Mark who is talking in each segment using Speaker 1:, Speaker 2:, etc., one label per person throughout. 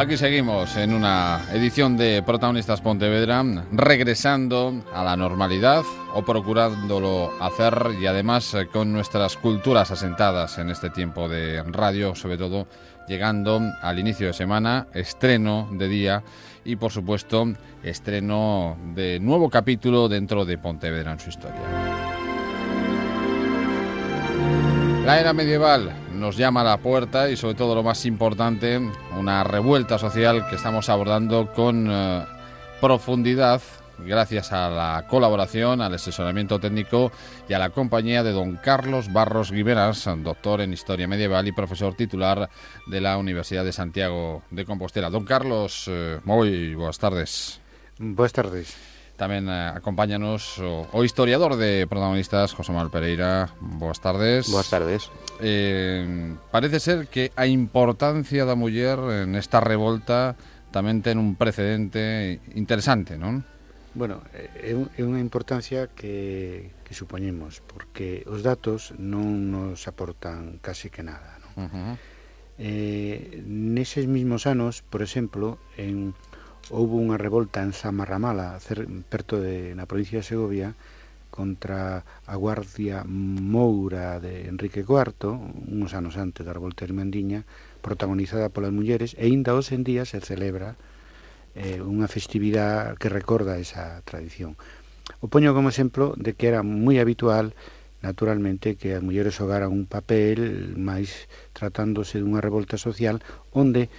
Speaker 1: Aquí seguimos en una edición de Protagonistas Pontevedra, regresando a la normalidad o procurándolo hacer y además eh, con nuestras culturas asentadas en este tiempo de radio, sobre todo llegando al inicio de semana, estreno de día y por supuesto estreno de nuevo capítulo dentro de Pontevedra en su historia. La era medieval nos llama a la puerta y sobre todo lo más importante, una revuelta social que estamos abordando con eh, profundidad gracias a la colaboración, al asesoramiento técnico y a la compañía de don Carlos Barros Guiberas, doctor en Historia Medieval y profesor titular de la Universidad de Santiago de Compostela. Don Carlos, eh, muy buenas tardes. Buenas tardes. Tamén eh, acompáñanos o, o historiador de protagonistas, José Manuel Pereira. Boas tardes. Boas tardes. Eh, parece ser que a importancia da muller en esta revolta tamén ten un precedente interesante, non?
Speaker 2: Bueno, é, é unha importancia que, que supoñemos, porque os datos non nos aportan casi que nada. Non? Uh -huh. eh, neses mismos anos, por exemplo, en houve unha revolta en Zamarramala, perto de, na provincia de Segovia, contra a guardia moura de Enrique IV, uns anos antes da revolta irmandiña, protagonizada polas mulleres, e ainda hoxe en día se celebra eh, unha festividade que recorda esa tradición. O poño como exemplo de que era moi habitual naturalmente que as mulleres xogaran un papel máis tratándose dunha revolta social onde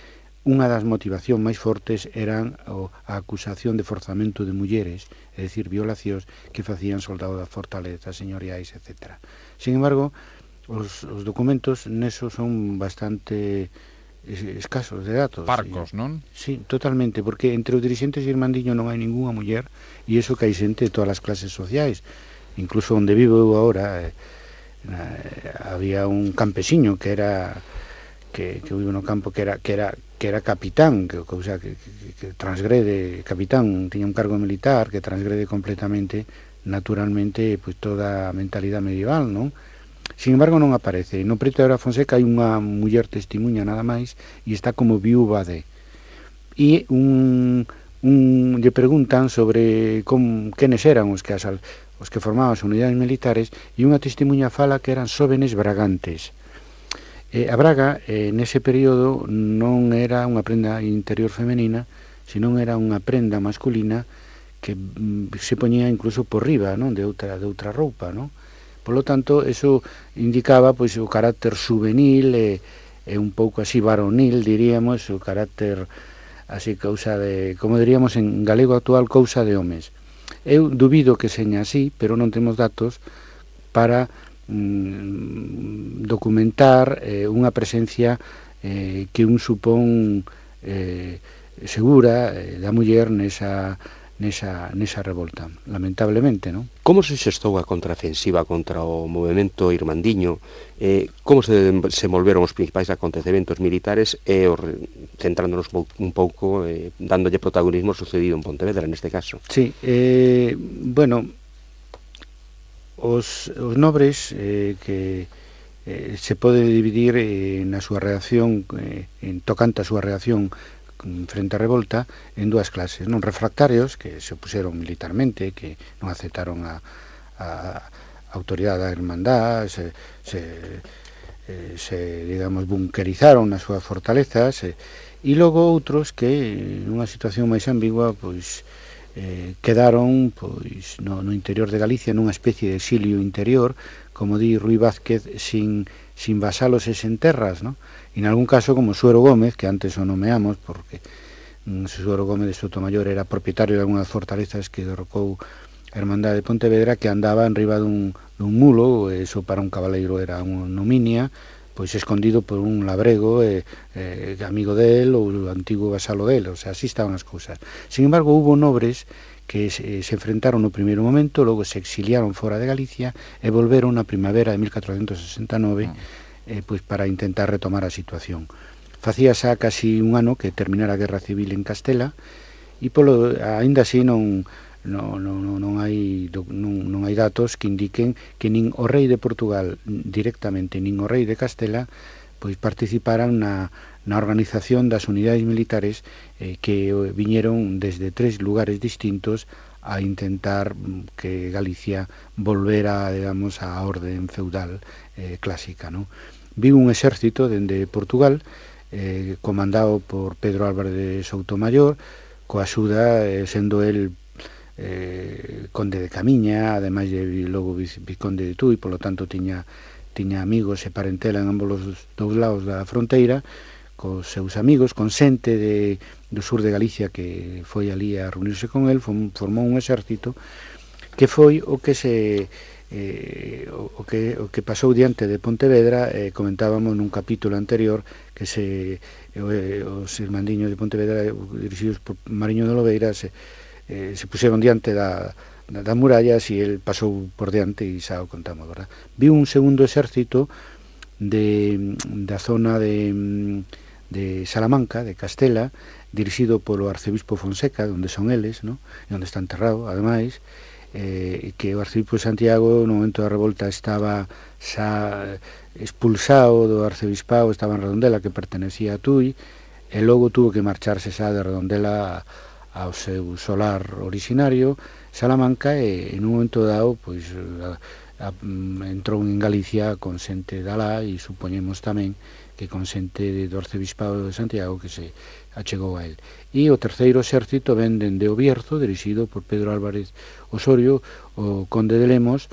Speaker 2: Unha das motivación máis fortes eran a acusación de forzamento de mulleres, é dicir, violacións que facían soldados da fortaleza, señoriais, etc. Sin embargo, os, os documentos neso son bastante escasos de datos. Parcos, non? Sí, totalmente, porque entre os dirigentes irmandiño non hai ningunha muller e iso que hai xente de todas as clases sociais. Incluso onde vivo eu agora eh, na, eh, había un campesiño que era que, que vivo no campo que era que era que era capitán, que, que, o sea, que, que transgrede, capitán, tiña un cargo militar que transgrede completamente, naturalmente, pois pues, toda a mentalidade medieval, non? Sin embargo, non aparece. No Preto de Fonseca hai unha muller testimuña nada máis e está como viúva de. E un, un, lle preguntan sobre com, quenes eran os que, as, os que formaban as unidades militares e unha testemunha fala que eran xóvenes bragantes. E a braga eh, nese período non era unha prenda interior femenina, senón era unha prenda masculina que mm, se poñía incluso por riba, non, de outra de outra roupa, non? Por lo tanto, eso indicaba pois o carácter juvenil e, e un pouco así varonil, diríamos, o carácter así cousa de, como diríamos en galego actual, cousa de homes. Eu dubido que seña así, pero non temos datos para Mm, documentar eh, unha presencia eh, que un supón eh, segura eh, da muller nesa, nesa, nesa revolta, lamentablemente, non? Como se xestou a contraofensiva contra o movimento irmandiño? Eh, como se desenvolveron os principais acontecementos militares e eh, or, centrándonos un pouco, eh, dándolle protagonismo sucedido en Pontevedra, neste caso? Sí, eh, bueno, os, os nobres eh, que eh, se pode dividir eh, na súa reacción eh, en tocante a súa reacción frente á revolta en dúas clases, non refractarios que se opuseron militarmente, que non aceptaron a, a autoridade da hermandad, se, se, eh, se digamos bunkerizaron nas súas fortalezas, eh, e logo outros que nunha situación máis ambigua pois eh, quedaron pois no, no interior de Galicia nunha especie de exilio interior, como di Rui Vázquez, sin, sin vasalos e sen terras, no? e en algún caso como Suero Gómez, que antes o nomeamos, porque mm, Suero Gómez de Sotomayor era propietario de algunhas fortalezas que derrocou a Hermandade de Pontevedra, que andaba en riba dun, dun mulo, eso para un cabaleiro era unha nominia, pois escondido por un labrego eh, eh, amigo del ou antigo vasalo del, o sea, así estaban as cousas. Sin embargo, hubo nobres que se, eh, se enfrentaron no primeiro momento, logo se exiliaron fora de Galicia e volveron na primavera de 1469 ah. eh, pois para intentar retomar a situación. Facía xa casi un ano que terminara a Guerra Civil en Castela e polo, aínda así non non, non, non, non hai non, non hai datos que indiquen que nin o rei de Portugal directamente nin o rei de Castela pois participaran na, na organización das unidades militares eh, que eh, viñeron desde tres lugares distintos a intentar mm, que Galicia volvera, digamos, a orden feudal eh, clásica, non? Viu un exército dende Portugal eh, comandado por Pedro Álvarez de Soutomayor, coa axuda, eh, sendo el eh, conde de Camiña, ademais de logo visconde de Tui, polo tanto tiña tiña amigos e parentela en ambos os dous lados da fronteira, cos seus amigos, con xente de, do sur de Galicia que foi ali a reunirse con el, formou un exército que foi o que se eh, o, que, o que pasou diante de Pontevedra eh, comentábamos nun capítulo anterior que se eh, os irmandiños de Pontevedra dirixidos por Mariño de Lobeira se, eh, se puseron diante da, das murallas e el pasou por diante e xa o contamos, verdad? Viu un segundo exército de, da zona de, de Salamanca, de Castela, dirixido polo arcebispo Fonseca, onde son eles, no? e onde está enterrado, ademais, eh, que o arcebispo de Santiago no momento da revolta estaba xa expulsado do arcebispado, estaba en Redondela, que pertenecía a Tui, e logo tuvo que marcharse xa de Redondela a ao seu solar originario, Salamanca, e en un momento dado, pois, a, a, mm, entrou en Galicia con xente da Alá e supoñemos tamén que con xente do Bispado de Santiago que se achegou a él. E o terceiro exército ven dende o Bierzo, dirixido por Pedro Álvarez Osorio, o conde de Lemos,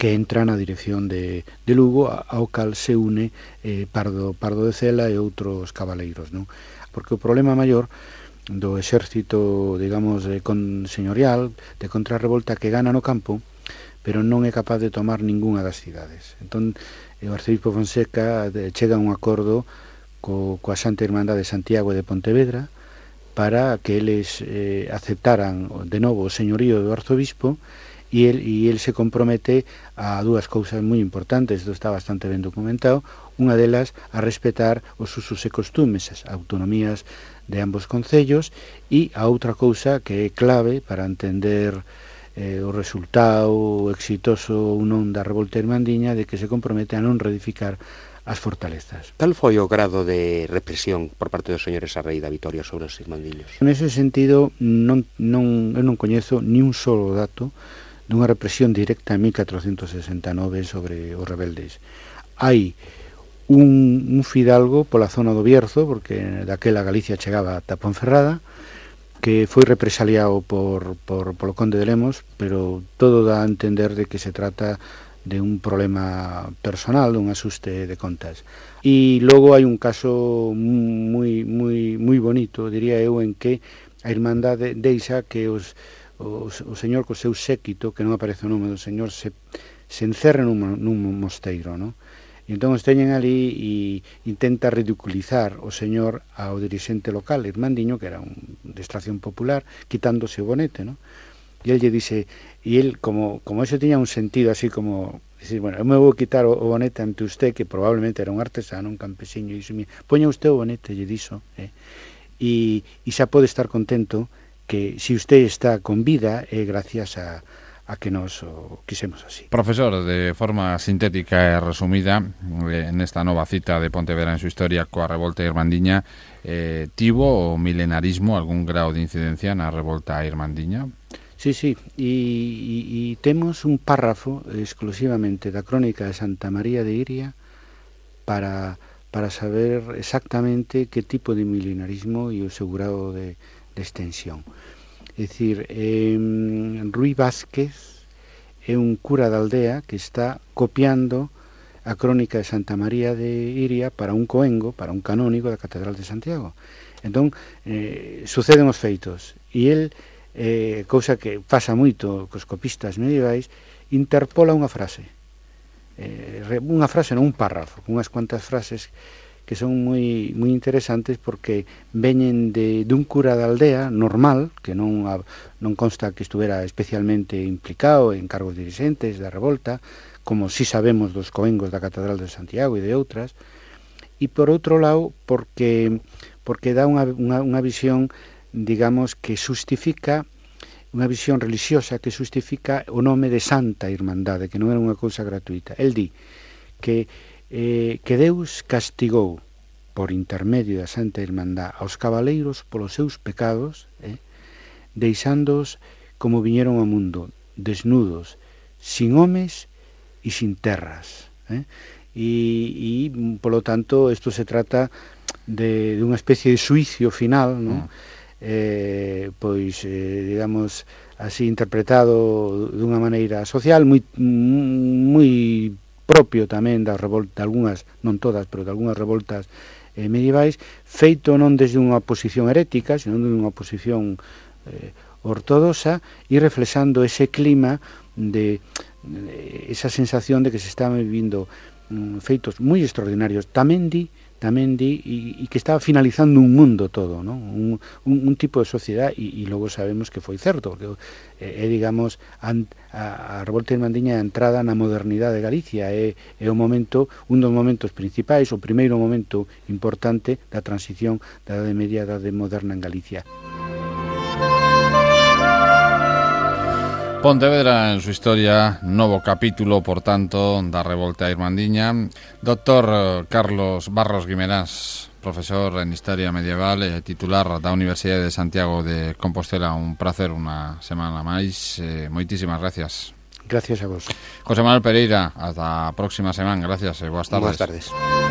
Speaker 2: que entra na dirección de, de Lugo, ao cal se une eh, Pardo, Pardo de Cela e outros cabaleiros. Non? Porque o problema maior do exército, digamos, de con, señorial, de contrarrevolta que gana no campo, pero non é capaz de tomar ningunha das cidades. Entón, o arcebispo Fonseca chega a un acordo co, coa Santa Irmandade de Santiago de Pontevedra para que eles eh, aceptaran de novo o señorío do arzobispo e el, e el se compromete a dúas cousas moi importantes, isto está bastante ben documentado, unha delas a respetar os usos e costumes, as autonomías de ambos concellos, e a outra cousa que é clave para entender eh, o resultado exitoso ou non da revolta irmandiña de que se compromete a non reedificar as fortalezas. Cal foi o grado de represión por parte dos señores rei da Vitoria sobre os irmandiños? ese sentido, non, non, eu non coñezo ni un solo dato dunha represión directa en 1469 sobre os rebeldes. Hai un, un fidalgo pola zona do Bierzo, porque daquela Galicia chegaba ata Ponferrada, que foi represaliado por, por, polo conde de Lemos, pero todo dá a entender de que se trata de un problema personal, dun asuste de contas. E logo hai un caso moi moi moi bonito, diría eu, en que a irmandade deixa que os o, o señor co seu séquito, que non aparece o nome do señor, se, se encerra nun, nun mosteiro, non? E entón os teñen ali e intenta ridiculizar o señor ao dirixente local, Irmandiño, que era un de extracción popular, quitándose o bonete, non? E el lle dice, e el, como, como eso tiña un sentido así como, dice, bueno, eu me vou quitar o, o bonete ante usted, que probablemente era un artesano, un campesinho, e dice, poña usted o bonete, lle dixo, eh? e, e xa pode estar contento que se si usted está con vida é eh, gracias a, a que nos o quisemos así.
Speaker 1: Profesor, de forma sintética e resumida, eh, en esta nova cita de Pontevedra en su historia coa revolta irmandiña, eh, tivo o milenarismo algún grau de incidencia na revolta irmandiña?
Speaker 2: Sí, sí, e, e, e temos un párrafo exclusivamente da crónica de Santa María de Iria para, para saber exactamente que tipo de milenarismo e o seu grado de, de extensión. É dicir, eh, Rui Vázquez é un cura da aldea que está copiando a crónica de Santa María de Iria para un coengo, para un canónigo da Catedral de Santiago. Entón, eh, suceden os feitos. E el, eh, cousa que pasa moito cos copistas medievais, interpola unha frase. Eh, unha frase non un párrafo, unhas cuantas frases que son moi moi interesantes porque veñen de dun cura da aldea normal, que non a, non consta que estuvera especialmente implicado en cargos dirigentes da revolta, como si sabemos dos coengos da Catedral de Santiago e de outras, e por outro lado porque porque dá unha, unha, unha visión digamos que justifica unha visión religiosa que justifica o nome de Santa Irmandade, que non era unha cousa gratuita. El di que eh, que Deus castigou por intermedio da Santa Irmandá aos cabaleiros polos seus pecados, eh, deixándoos como viñeron ao mundo, desnudos, sin homes e sin terras. Eh? E, e, polo tanto, isto se trata de, de unha especie de suicio final, non? Mm. Eh, pois, eh, digamos, así interpretado dunha maneira social moi moi propio tamén das revoltas, algunhas, non todas, pero de algunhas revoltas eh, medievais, feito non desde unha posición herética, senón desde unha posición eh, ortodoxa e reflexando ese clima de, de esa sensación de que se estaban vivindo mm, feitos moi extraordinarios. Tamén di tamén di e, que estaba finalizando un mundo todo, non? Un, un, un tipo de sociedade e, e logo sabemos que foi certo, porque é, eh, eh, digamos an, a, a revolta irmandiña é entrada na modernidade de Galicia, é, é o momento, un dos momentos principais, o primeiro momento importante da transición da Edade Media da Edade Moderna en Galicia. Música
Speaker 1: Pontevedra en su historia, novo capítulo, por tanto, da revolta irmandiña. Doctor eh, Carlos Barros Guimerás, profesor en Historia Medieval e titular da Universidade de Santiago de Compostela. Un placer unha semana máis. Eh, moitísimas gracias. Gracias a vos. José Manuel Pereira, hasta a próxima semana. Gracias e boas tardes. Boas tardes.